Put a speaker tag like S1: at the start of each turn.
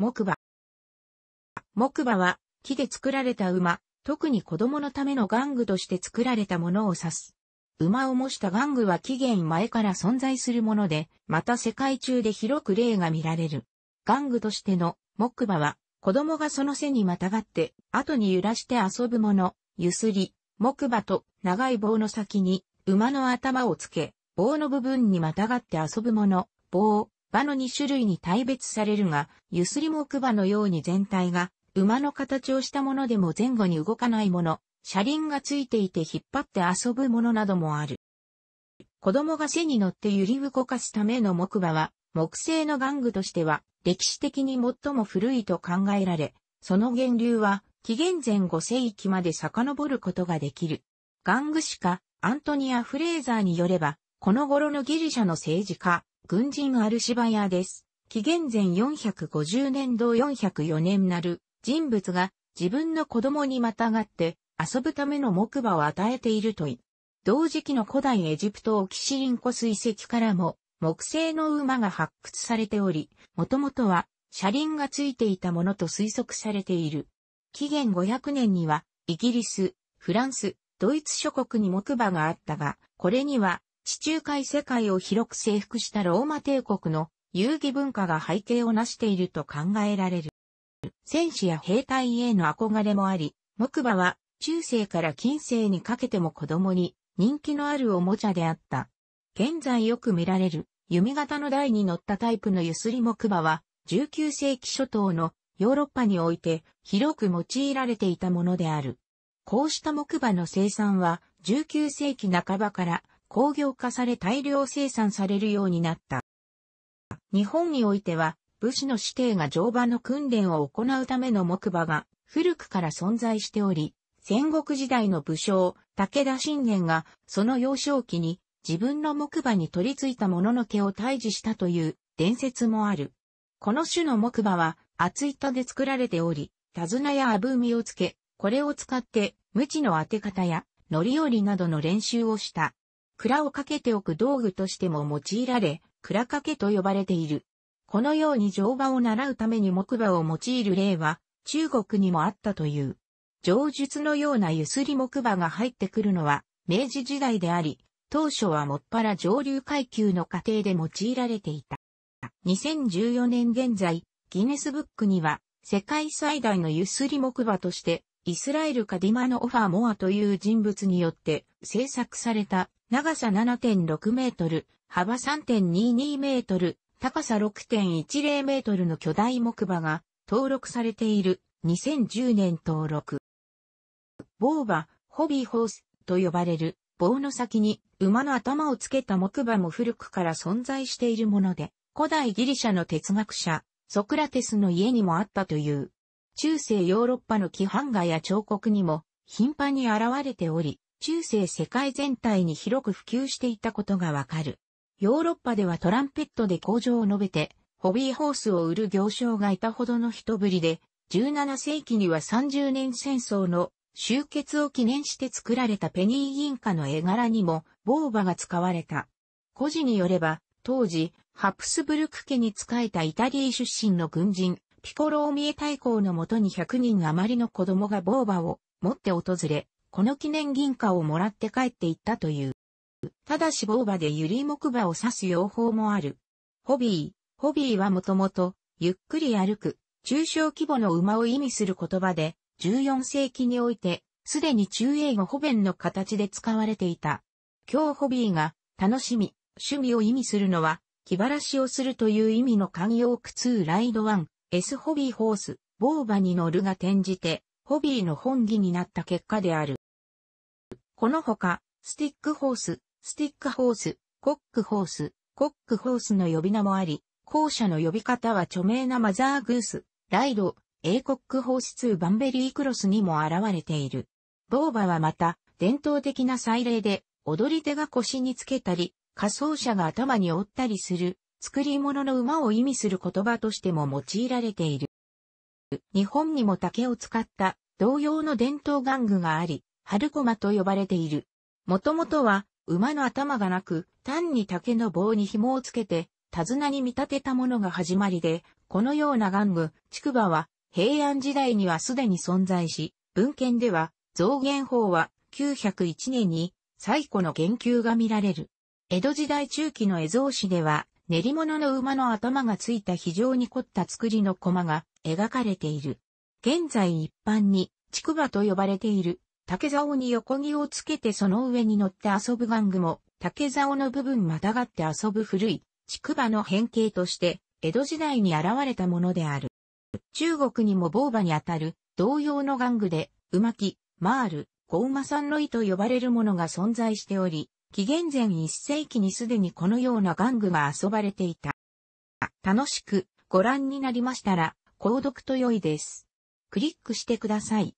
S1: 木馬。木馬は木で作られた馬、特に子供のための玩具として作られたものを指す。馬を模した玩具は紀元前から存在するもので、また世界中で広く例が見られる。玩具としての木馬は、子供がその背にまたがって、後に揺らして遊ぶもの、ゆすり、木馬と長い棒の先に馬の頭をつけ、棒の部分にまたがって遊ぶもの、棒、馬の2種類に大別されるが、ゆすりも馬のように全体が、馬の形をしたものでも前後に動かないもの、車輪がついていて引っ張って遊ぶものなどもある。子供が背に乗って揺り動かすための木馬は、木製の玩具としては、歴史的に最も古いと考えられ、その源流は、紀元前5世紀まで遡ることができる。玩具史家、アントニア・フレーザーによれば、この頃のギリシャの政治家、軍人アルシバヤーです。紀元前450年度404年なる人物が自分の子供にまたがって遊ぶための木馬を与えているとい。同時期の古代エジプトオキシリンコ水石からも木製の馬が発掘されており、もともとは車輪がついていたものと推測されている。紀元500年にはイギリス、フランス、ドイツ諸国に木馬があったが、これには地中海世界を広く征服したローマ帝国の遊戯文化が背景を成していると考えられる。戦士や兵隊への憧れもあり、木馬は中世から近世にかけても子供に人気のあるおもちゃであった。現在よく見られる弓形の台に乗ったタイプのゆすり木馬は19世紀初頭のヨーロッパにおいて広く用いられていたものである。こうした木馬の生産は19世紀半ばから工業化され大量生産されるようになった。日本においては、武士の指定が乗馬の訓練を行うための木馬が古くから存在しており、戦国時代の武将、武田信玄がその幼少期に自分の木馬に取り付いたものの毛を退治したという伝説もある。この種の木馬は厚板で作られており、手綱やあぶみをつけ、これを使って無知の当て方や乗り降りなどの練習をした。蔵をかけておく道具としても用いられ、蔵掛けと呼ばれている。このように乗馬を習うために木馬を用いる例は、中国にもあったという。上述のようなゆすり木馬が入ってくるのは、明治時代であり、当初はもっぱら上流階級の過程で用いられていた。2014年現在、ギネスブックには、世界最大のゆすり木馬として、イスラエルカディマのオファー・モアという人物によって制作された長さ7.6メートル、幅3.22メートル、高さ6.10メートルの巨大木馬が登録されている2010年登録。棒馬、ホビーホースと呼ばれる棒の先に馬の頭をつけた木馬も古くから存在しているもので、古代ギリシャの哲学者、ソクラテスの家にもあったという。中世ヨーロッパの規範画や彫刻にも頻繁に現れており、中世世界全体に広く普及していたことがわかる。ヨーロッパではトランペットで工場を述べて、ホビーホースを売る行商がいたほどの人ぶりで、17世紀には30年戦争の終結を記念して作られたペニー銀貨の絵柄にも、ボーバが使われた。故事によれば、当時、ハプスブルク家に仕えたイタリー出身の軍人、ピコローミエ大公のもとに100人余りの子供がボーバを持って訪れ、この記念銀貨をもらって帰っていったという。ただし棒場でユリ木馬を指す用法もある。ホビー、ホビーはもともと、ゆっくり歩く、中小規模の馬を意味する言葉で、14世紀において、すでに中英語保弁の形で使われていた。今日ホビーが、楽しみ、趣味を意味するのは、気晴らしをするという意味の慣用句2ライド1、S ホビーホース、ボーバに乗るが転じて、ホビーの本義になった結果である。このほか、スティックホース、スティックホース、コックホース、コックホースの呼び名もあり、後者の呼び方は著名なマザーグース、ライド、英国ホース2バンベリークロスにも現れている。ボーバはまた、伝統的な祭礼で、踊り手が腰につけたり、仮装者が頭に折ったりする、作り物の馬を意味する言葉としても用いられている。日本にも竹を使った同様の伝統玩具があり、春駒と呼ばれている。もともとは、馬の頭がなく、単に竹の棒に紐をつけて、手綱に見立てたものが始まりで、このような玩具、竹馬は、平安時代にはすでに存在し、文献では、増減法は901年に最古の言及が見られる。江戸時代中期の絵像史では、練り物の馬の頭がついた非常に凝った作りの駒が描かれている。現在一般に、竹馬と呼ばれている竹竿に横木をつけてその上に乗って遊ぶ玩具も、竹竿の部分またがって遊ぶ古い、竹馬の変形として、江戸時代に現れたものである。中国にも棒馬にあたる、同様の玩具で、馬木、マール、ゴウマサンロイと呼ばれるものが存在しており、紀元前1世紀にすでにこのような玩具が遊ばれていた。楽しくご覧になりましたら、購読と良いです。クリックしてください。